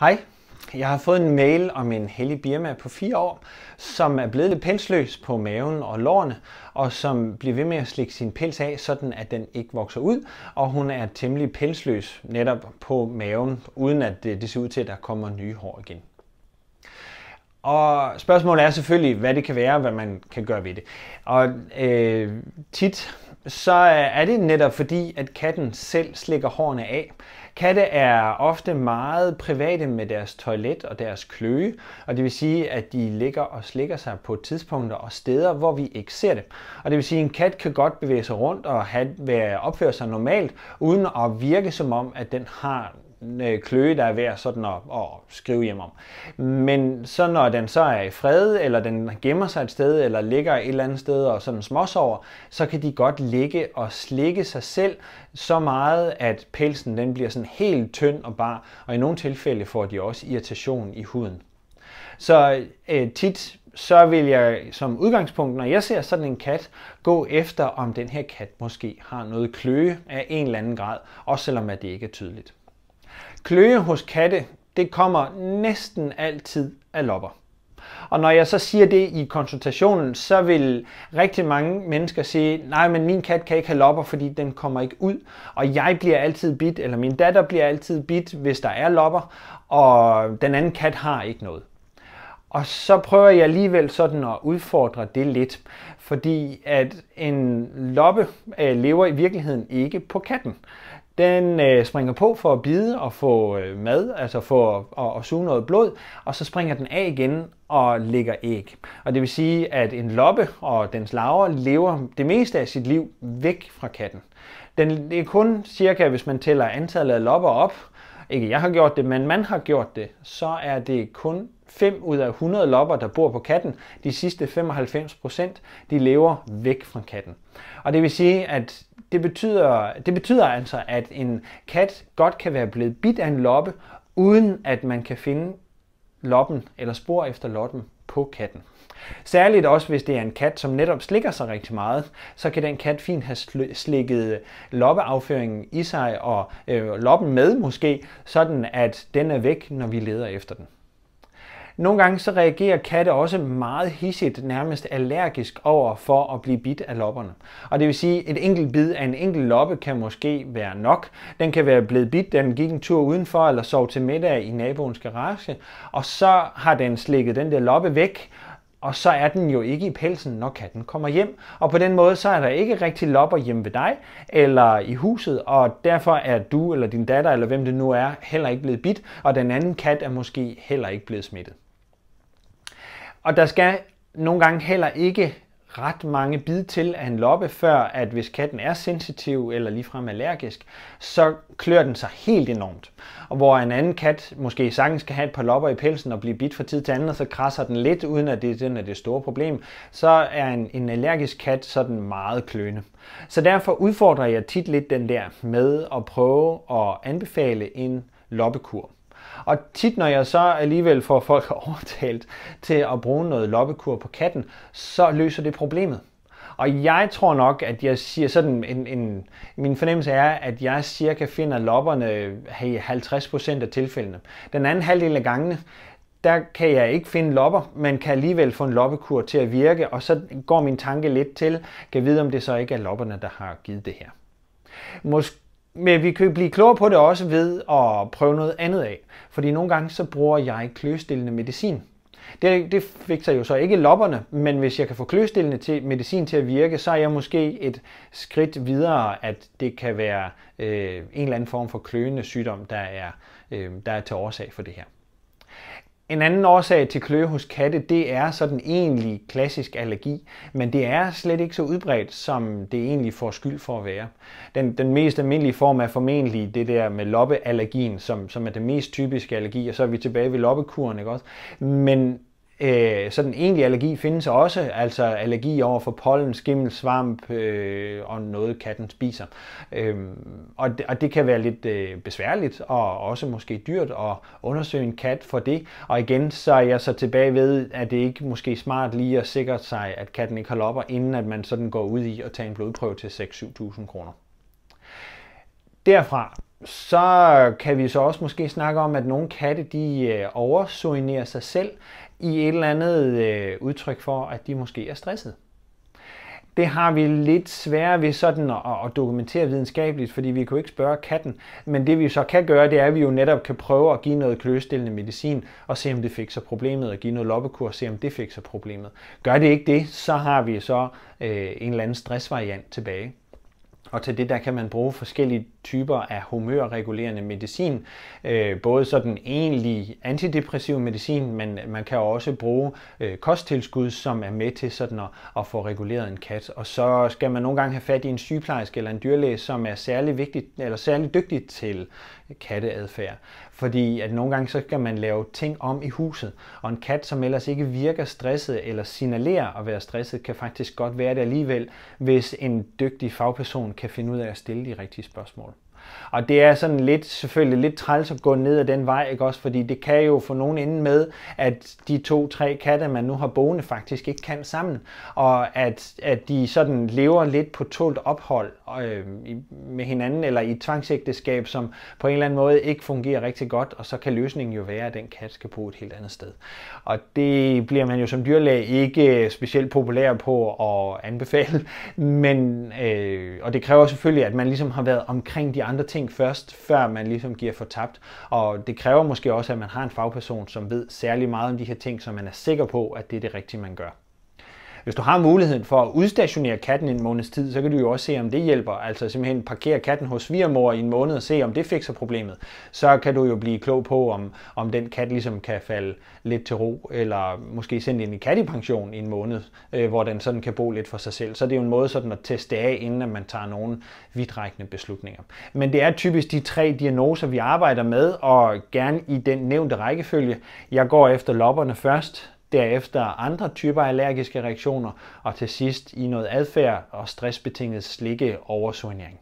Hej. Jeg har fået en mail om en hellig Birma på 4 år, som er blevet lidt pelsløs på maven og lårene, og som bliver ved med at slikke sin pels af, sådan at den ikke vokser ud, og hun er temmelig pelsløs netop på maven, uden at det, det ser ud til, at der kommer nye hår igen. Og spørgsmålet er selvfølgelig, hvad det kan være, hvad man kan gøre ved det. Og øh, tit så øh, er det netop fordi, at katten selv slikker hårene af. Katte er ofte meget private med deres toilet og deres kløe, og det vil sige, at de ligger og slikker sig på tidspunkter og steder, hvor vi ikke ser det. Og det vil sige, at en kat kan godt bevæge sig rundt og have, opføre sig normalt, uden at virke som om, at den har øh, kløe, der er værd sådan at, at skrive hjem om. Men så når den så er i fred, eller den gemmer sig et sted, eller ligger et eller andet sted og sådan småsover, så kan de godt ligge og slikke sig selv så meget, at pelsen den bliver sådan helt tynd og bar, og i nogle tilfælde får de også irritation i huden. Så øh, tit så vil jeg som udgangspunkt, når jeg ser sådan en kat, gå efter, om den her kat måske har noget kløe af en eller anden grad, også selvom at det ikke er tydeligt. Kløe hos katte, det kommer næsten altid af lopper. Og når jeg så siger det i konsultationen, så vil rigtig mange mennesker sige, nej, men min kat kan ikke have lopper, fordi den kommer ikke ud, og jeg bliver altid bit, eller min datter bliver altid bit, hvis der er lopper, og den anden kat har ikke noget. Og så prøver jeg alligevel sådan at udfordre det lidt, fordi at en loppe øh, lever i virkeligheden ikke på katten. Den øh, springer på for at bide og få øh, mad, altså for at, og, og suge noget blod, og så springer den af igen og lægger æg. Og det vil sige, at en loppe og dens larver lever det meste af sit liv væk fra katten. Den, det er kun cirka, hvis man tæller antallet af lopper op, ikke jeg har gjort det, men man har gjort det, så er det kun 5 ud af 100 lopper, der bor på katten. De sidste 95 procent, de lever væk fra katten. Og det vil sige, at det betyder, det betyder altså, at en kat godt kan være blevet bidt af en loppe, uden at man kan finde loppen eller spor efter loppen på katten. Særligt også, hvis det er en kat, som netop slikker sig rigtig meget, så kan den kat fint have slikket loppeafføringen i sig og øh, loppen med måske, sådan at den er væk, når vi leder efter den. Nogle gange så reagerer katte også meget hissigt, nærmest allergisk over for at blive bidt af lopperne. Og det vil sige, at et enkelt bid af en enkelt loppe kan måske være nok. Den kan være blevet bidt, den gik en tur udenfor eller sov til middag i naboens garage, og så har den slikket den der loppe væk, og så er den jo ikke i pelsen, når katten kommer hjem. Og på den måde, så er der ikke rigtig lopper hjemme ved dig eller i huset, og derfor er du eller din datter eller hvem det nu er heller ikke blevet bidt, og den anden kat er måske heller ikke blevet smittet. Og der skal nogle gange heller ikke ret mange bid til af en loppe, før at hvis katten er sensitiv eller ligefrem allergisk, så klør den sig helt enormt. Og hvor en anden kat måske sagtens kan have et par lopper i pelsen og blive bidt fra tid til anden, og så krasser den lidt, uden at det den er det store problem, så er en, en allergisk kat sådan meget kløne. Så derfor udfordrer jeg tit lidt den der med at prøve at anbefale en loppekur. Og tit, når jeg så alligevel får folk overtalt til at bruge noget loppekur på katten, så løser det problemet. Og jeg tror nok, at jeg siger sådan en, en min fornemmelse er, at jeg cirka finder lopperne i 50% af tilfældene. Den anden halvdel af gangene, der kan jeg ikke finde lopper, men kan alligevel få en loppekur til at virke, og så går min tanke lidt til, kan vide om det så ikke er lopperne, der har givet det her. Måske men vi kan blive klogere på det også ved at prøve noget andet af. Fordi nogle gange så bruger jeg kløstillende medicin. Det, det sig jo så ikke lopperne, men hvis jeg kan få kløstillende til medicin til at virke, så er jeg måske et skridt videre, at det kan være øh, en eller anden form for kløende sygdom, der er, øh, der er til årsag for det her. En anden årsag til kløe hos katte, det er så den egentlig klassisk allergi, men det er slet ikke så udbredt, som det egentlig får skyld for at være. Den, den mest almindelige form er formentlig det der med loppeallergien, som, som er det mest typiske allergi, og så er vi tilbage ved loppekuren, ikke også? Men Øh, sådan egentlig allergi findes også, altså allergi over for pollen, skimmel, svamp øh, og noget katten spiser. Øh, og, det, og det kan være lidt øh, besværligt og også måske dyrt at undersøge en kat for det. Og igen, så er jeg så tilbage ved, at det ikke måske smart lige at sikre sig, at katten ikke holder op, inden at man sådan går ud i at tage en blodprøve til 6-7.000 kroner. Derfra så kan vi så også måske snakke om, at nogle katte de øh, oversoinerer sig selv i et eller andet øh, udtryk for, at de måske er stresset. Det har vi lidt svært ved sådan at, dokumentere videnskabeligt, fordi vi kan jo ikke spørge katten. Men det vi så kan gøre, det er, at vi jo netop kan prøve at give noget kløstillende medicin og se, om det fikser problemet, og give noget loppekur og se, om det fikser problemet. Gør det ikke det, så har vi så øh, en eller anden stressvariant tilbage. Og til det der kan man bruge forskellige typer af humørregulerende medicin. Øh, både sådan egentlig antidepressiv medicin, men man kan også bruge øh, kosttilskud, som er med til sådan at, at få reguleret en kat. Og så skal man nogle gange have fat i en sygeplejerske eller en dyrlæge, som er særlig, vigtig, eller særlig dygtig til katteadfærd. Fordi at nogle gange så skal man lave ting om i huset, og en kat, som ellers ikke virker stresset eller signalerer at være stresset, kan faktisk godt være det alligevel, hvis en dygtig fagperson kan finde ud af at stille de rigtige spørgsmål. Og det er sådan lidt, selvfølgelig lidt træls at gå ned ad den vej, ikke også? Fordi det kan jo få nogen inde med, at de to-tre katte, man nu har boende, faktisk ikke kan sammen. Og at, at de sådan lever lidt på tålt ophold øh, med hinanden, eller i et tvangsægteskab, som på en eller anden måde ikke fungerer rigtig godt, og så kan løsningen jo være, at den kat skal bo et helt andet sted. Og det bliver man jo som dyrlæge ikke øh, specielt populær på at anbefale, men, øh, og det kræver selvfølgelig, at man ligesom har været omkring de andre ting først, før man ligesom giver for tabt. Og det kræver måske også, at man har en fagperson, som ved særlig meget om de her ting, så man er sikker på, at det er det rigtige, man gør. Hvis du har muligheden for at udstationere katten en måneds tid, så kan du jo også se, om det hjælper. Altså simpelthen parkere katten hos svigermor i en måned og se, om det fikser problemet. Så kan du jo blive klog på, om, om den kat ligesom kan falde lidt til ro, eller måske sende den i kattepension i en måned, øh, hvor den sådan kan bo lidt for sig selv. Så det er jo en måde sådan at teste af, inden at man tager nogle vidtrækkende beslutninger. Men det er typisk de tre diagnoser, vi arbejder med, og gerne i den nævnte rækkefølge. Jeg går efter lopperne først, derefter andre typer allergiske reaktioner, og til sidst i noget adfærd og stressbetinget slikke oversonering.